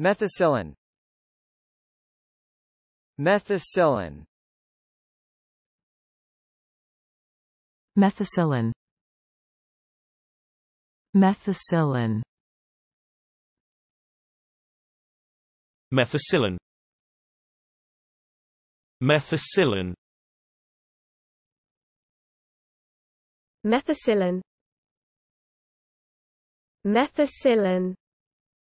Methicillin Methicillin Methicillin Methicillin Methicillin Methicillin Methicillin Methicillin